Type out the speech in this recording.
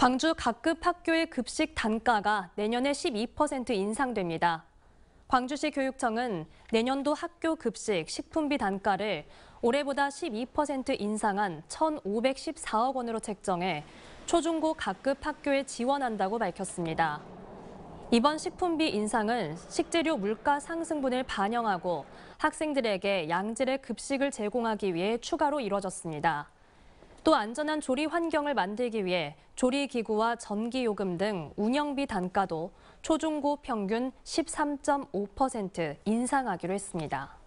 광주 각급 학교의 급식 단가가 내년에 12% 인상됩니다. 광주시 교육청은 내년도 학교 급식 식품비 단가를 올해보다 12% 인상한 1,514억 원으로 책정해 초중고 각급 학교에 지원한다고 밝혔습니다. 이번 식품비 인상은 식재료 물가 상승분을 반영하고 학생들에게 양질의 급식을 제공하기 위해 추가로 이뤄졌습니다. 또 안전한 조리 환경을 만들기 위해 조리기구와 전기요금 등 운영비 단가도 초중고 평균 13.5% 인상하기로 했습니다.